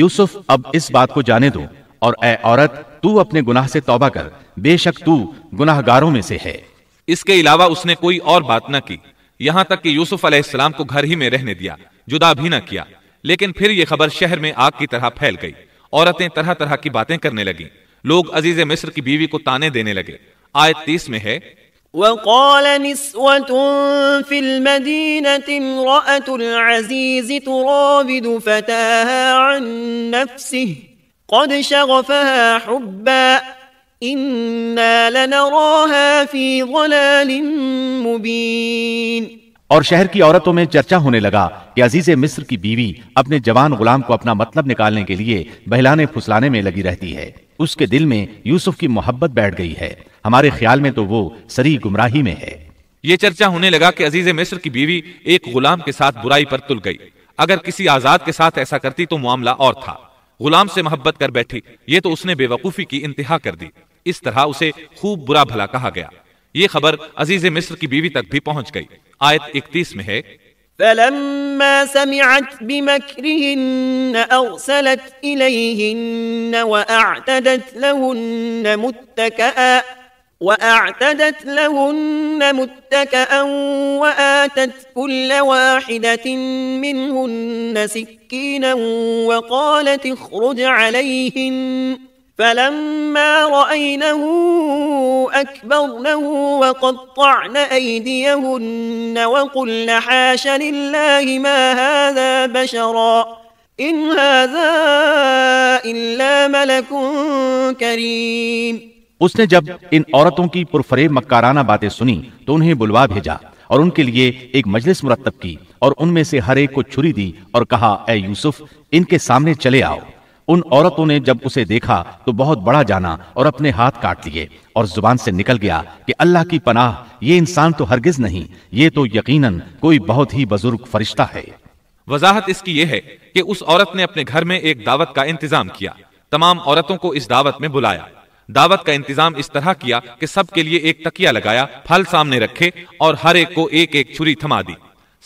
یوسف اب اس بات کو جانے دو اور اے عورت تو اپنے گناہ سے توبہ کر بے شک تو گناہ گاروں میں سے ہے اس کے علاوہ اس نے کوئی اور بات نہ کی یہاں تک کہ یوسف علیہ السلام کو گھر ہی میں رہنے دیا جدا بھی نہ کیا لیکن پھر یہ خبر شہر میں آگ کی طرح پھیل گئی عورتیں طرح طرح کی باتیں کرنے لگیں لوگ عزیز مصر کی بیوی کو تانے دینے لگے آیت تیس میں ہے وقال نسوة في المدينة امرأة العزيز تراود فتاها عن نفسه قد شغفها حبا لنراها اور شہر کی عورتوں میں چرچا ہونے لگا کہ عزیز مصر کی بیوی اپنے جوان غلام کو اپنا مطلب نکالنے کے لیے بہلانے پھسلانے میں لگی رہتی ہے اس کے دل میں یوسف کی محبت بیٹھ گئی ہے ہمارے خیال میں تو وہ سری گمراہی میں ہے یہ چرچا ہونے لگا کہ عزیز مصر کی بیوی ایک غلام کے ساتھ برائی پر تل گئی اگر کسی آزاد کے ساتھ ایسا کرتی تو معاملہ اور تھا غلام سے محبت کر بیٹھی یہ تو اس نے بے وقوفی کی انتہا کر دی اس طرح اسے خوب برا بھلا کہا گیا یہ خبر عزیز مصر کی بیوی تک بھی پہنچ گئی آیت اکتیس میں ہے فلما سمعت بمكرهن أرسلت إليهن وأعتدت لهن متكئا وأعتدت لهن متكأ وآتت كل واحدة منهن سكينا وقالت اخرج عليهن فلما رأينه أكبرنه وقطعن أيديهن وقلن حاش لله ما هذا بشرا إن هذا إلا ملك كريم اس نے جب ان عورتوں کی پرفریب مکارانہ باتیں سنی تو انہیں بلوا بھیجا اور ان کے لیے ایک مجلس مرتب کی اور ان میں سے ہر ایک کو چھری دی اور کہا اے یوسف ان کے سامنے چلے آؤ ان عورتوں نے جب اسے دیکھا تو بہت بڑا جانا اور اپنے ہاتھ کاٹ لیے اور زبان سے نکل گیا کہ اللہ کی پناہ یہ انسان تو ہرگز نہیں یہ تو یقیناً کوئی بہت ہی بزرگ فرشتہ ہے وضاحت اس کی یہ ہے کہ اس عورت نے اپنے گھر میں ایک دعوت کا انتظام کیا تمام عورتوں کو اس دعوت میں بلایا دعوت کا انتظام اس طرح کیا کہ سب کے لیے ایک تکیہ لگایا پھل سامنے رکھے اور ہر ایک کو ایک ایک چھری تھما دی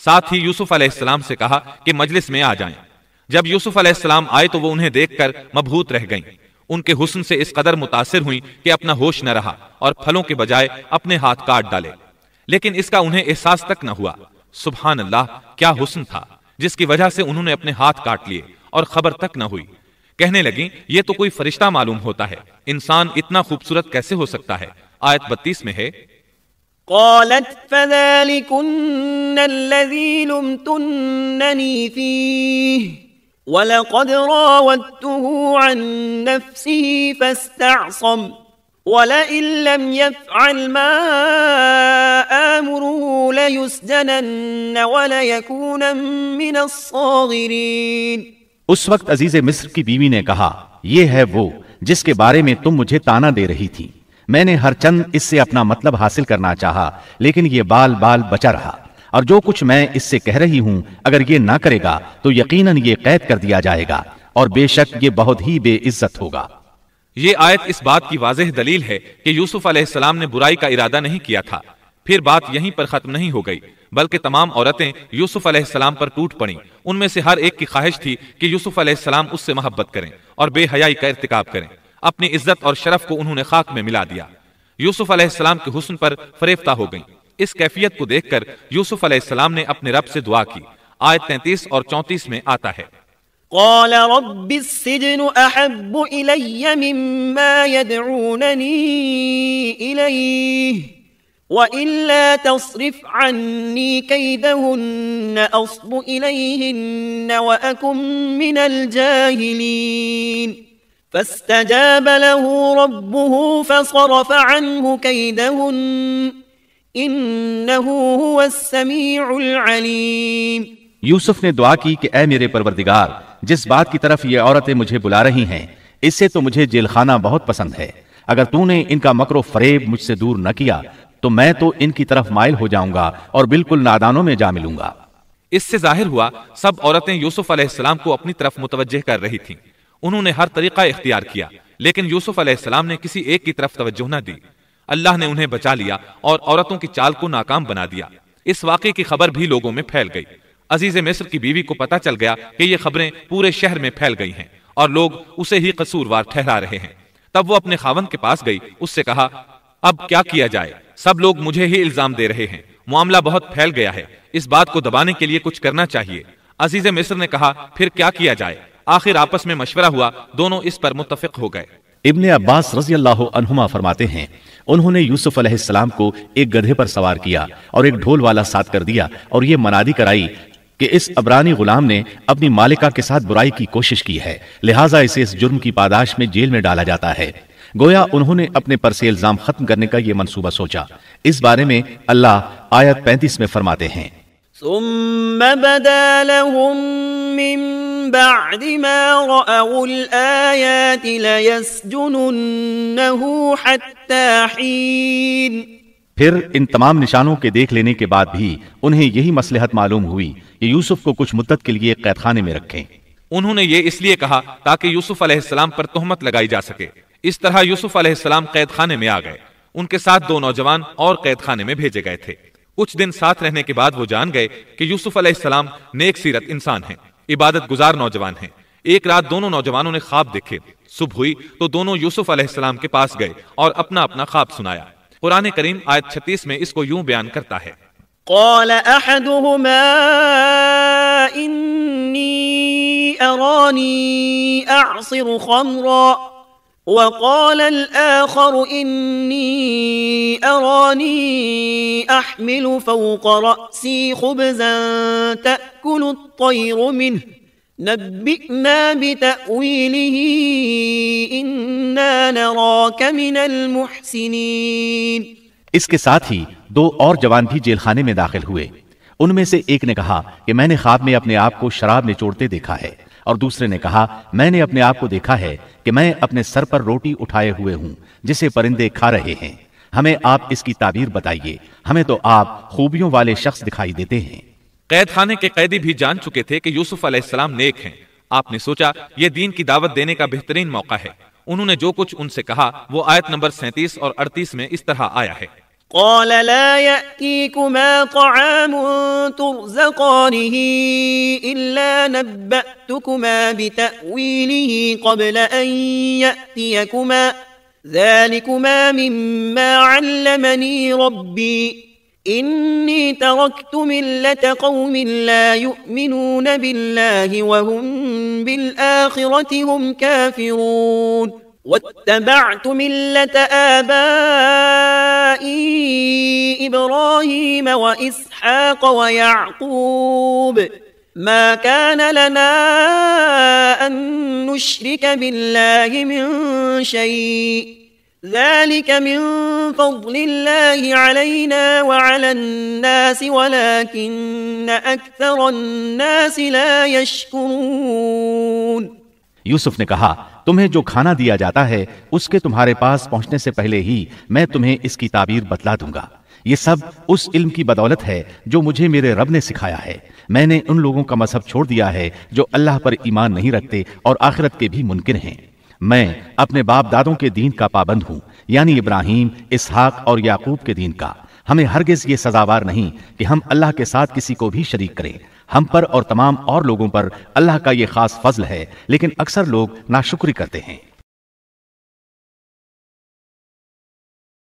ساتھ ہی یوسف علیہ السلام سے کہا کہ مجلس میں آ جائیں جب یوسف علیہ السلام آئے تو وہ انہیں دیکھ کر مبہوت رہ گئیں ان کے حسن سے اس قدر متاثر ہوئیں کہ اپنا ہوش نہ رہا اور پھلوں کے بجائے اپنے ہاتھ کاٹ ڈالے لیکن اس کا انہیں احساس تک نہ ہوا سبحان اللہ کیا حسن تھا جس کی وجہ سے انہوں نے اپنے ہاتھ کاٹ لیے اور خبر تک نہ ہوئی کہنے لگیں یہ تو کوئی فرشتہ معلوم ہوتا ہے انسان اتنا خوبصورت کیسے ہو سکتا ہے آیت بتیس میں ہے قالت فذلكن الذي لمتنني فيه ولقد راودته عن نفسه فاستعصم ولئن لم يفعل ما آمره ليسجنن من الصاغرين اس وقت عزیز مصر کی بیوی نے کہا یہ ہے وہ جس کے بارے میں تم مجھے تانا دے رہی تھی میں نے ہر چند اس سے اپنا مطلب حاصل کرنا چاہا لیکن یہ بال بال بچا رہا اور جو کچھ میں اس سے کہہ رہی ہوں اگر یہ نہ کرے گا تو یقیناً یہ قید کر دیا جائے گا اور بے شک یہ بہت ہی بے عزت ہوگا یہ آیت اس بات کی واضح دلیل ہے کہ یوسف علیہ السلام نے برائی کا ارادہ نہیں کیا تھا پھر بات یہیں پر ختم نہیں ہو گئی بلکہ تمام عورتیں یوسف علیہ السلام پر ٹوٹ پڑی ان میں سے ہر ایک کی خواہش تھی کہ یوسف علیہ السلام اس سے محبت کریں اور بے حیائی کا ارتکاب کریں اپنی عزت اور شرف کو انہوں نے خاک میں ملا دیا یوسف علیہ السلام کے حسن پر فریفتہ ہو گئی اس کیفیت کو دیکھ کر یوسف علیہ السلام نے اپنے رب سے دعا کی آیت تینتیس اور چونتیس میں آتا ہے قال رب السجن احب الی مما وإلا تصرف عني كيدهن أصب إليهن وأكن من الجاهلين فاستجاب له ربه فصرف عنه كيدهن إنه هو السميع العليم يوسف यूसुफ ने दुआ की कि ए मेरे परवरदिगार जिस बात की तरफ ये औरतें मुझे बुला रही हैं इससे तो मुझे जेलखाना बहुत पसंद है अगर तूने इनका मकरो फरेब मुझसे दूर न किया تو میں تو ان کی طرف مائل ہو جاؤں گا اور بالکل نادانوں میں جا ملوں گا اس سے ظاہر ہوا سب عورتیں یوسف علیہ السلام کو اپنی طرف متوجہ کر رہی تھیں انہوں نے ہر طریقہ اختیار کیا لیکن یوسف علیہ السلام نے کسی ایک کی طرف توجہ نہ دی اللہ نے انہیں بچا لیا اور عورتوں کی چال کو ناکام بنا دیا اس واقعے کی خبر بھی لوگوں میں پھیل گئی عزیز مصر کی بیوی کو پتا چل گیا کہ یہ خبریں پورے شہر میں پھیل گئی ہیں اور لوگ اسے ہی قصوروار ٹھہرا رہے ہیں تب وہ اپنے خاون کے پاس گئی اس سے کہا اب کیا کیا جائے سب لوگ مجھے ہی الزام دے رہے ہیں معاملہ بہت پھیل گیا ہے اس بات کو دبانے کے لیے کچھ کرنا چاہیے عزیز مصر نے کہا پھر کیا کیا جائے آخر آپس میں مشورہ ہوا دونوں اس پر متفق ہو گئے ابن عباس رضی اللہ عنہما فرماتے ہیں انہوں نے یوسف علیہ السلام کو ایک گدھے پر سوار کیا اور ایک ڈھول والا ساتھ کر دیا اور یہ منادی کرائی کہ اس عبرانی غلام نے اپنی مالکہ کے ساتھ برائی کی کوشش کی ہے لہٰذا اسے اس جرم کی پاداش میں جیل میں ڈالا جاتا ہے گویا انہوں نے اپنے پر سے الزام ختم کرنے کا یہ منصوبہ سوچا اس بارے میں اللہ آیت پینتیس میں فرماتے ہیں ثم بدا لهم من بعد ما رأوا حتى پھر ان تمام نشانوں کے دیکھ لینے کے بعد بھی انہیں یہی مسلحت معلوم ہوئی کہ یوسف کو کچھ مدت کے لیے قید خانے میں رکھیں انہوں نے یہ اس لیے کہا تاکہ یوسف علیہ السلام پر تہمت لگائی جا سکے اس طرح یوسف علیہ السلام قید خانے میں آ گئے ان کے ساتھ دو نوجوان اور قید خانے میں بھیجے گئے تھے کچھ دن ساتھ رہنے کے بعد وہ جان گئے کہ یوسف علیہ السلام نیک سیرت انسان ہیں عبادت گزار نوجوان ہیں ایک رات دونوں نوجوانوں نے خواب دیکھے صبح ہوئی تو دونوں یوسف علیہ السلام کے پاس گئے اور اپنا اپنا خواب سنایا قرآن کریم آیت چھتیس میں اس کو یوں بیان کرتا ہے قال احدهما انی ارانی اعصر خمرا وقال الآخر إني أراني أحمل فوق رأسي خبزا تأكل الطير منه نبئنا بتأويله إنا نراك من المحسنين इसके साथ ही दो और जवान भी जेलखाने में दाखिल हुए उनमें से एक ने कहा कि मैंने ख्वाब में अपने आप को शराब निचोड़ते دیکھا ہے اور دوسرے نے کہا میں نے اپنے آپ کو دیکھا ہے کہ میں اپنے سر پر روٹی اٹھائے ہوئے ہوں جسے پرندے کھا رہے ہیں ہمیں آپ اس کی تعبیر بتائیے ہمیں تو آپ خوبیوں والے شخص دکھائی دیتے ہیں قید خانے کے قیدی بھی جان چکے تھے کہ یوسف علیہ السلام نیک ہیں آپ نے سوچا یہ دین کی دعوت دینے کا بہترین موقع ہے انہوں نے جو کچھ ان سے کہا وہ آیت نمبر سینتیس اور اڑتیس میں اس طرح آیا ہے قال لا يأتيكما طعام ترزقانه إلا نبأتكما بتأويله قبل أن يأتيكما ذلكما مما علمني ربي إني تركت ملة قوم لا يؤمنون بالله وهم بالآخرة هم كافرون واتبعت ملة آبائي إبراهيم وإسحاق ويعقوب ما كان لنا أن نشرك بالله من شيء ذلك من فضل الله علينا وعلى الناس ولكن أكثر الناس لا يشكرون یوسف نے کہا تمہیں جو کھانا دیا جاتا ہے اس کے تمہارے پاس پہنچنے سے پہلے ہی میں تمہیں اس کی تعبیر بتلا دوں گا یہ سب اس علم کی بدولت ہے جو مجھے میرے رب نے سکھایا ہے میں نے ان لوگوں کا مذہب چھوڑ دیا ہے جو اللہ پر ایمان نہیں رکھتے اور آخرت کے بھی منکر ہیں میں اپنے باپ دادوں کے دین کا پابند ہوں یعنی ابراہیم اسحاق اور یعقوب کے دین کا ہمیں ہرگز یہ سزاوار نہیں کہ ہم اللہ کے ساتھ کسی کو بھی شریک کریں ہم پر اور تمام اور لوگوں پر اللہ کا یہ خاص فضل ہے لیکن اکثر لوگ ناشکری کرتے ہیں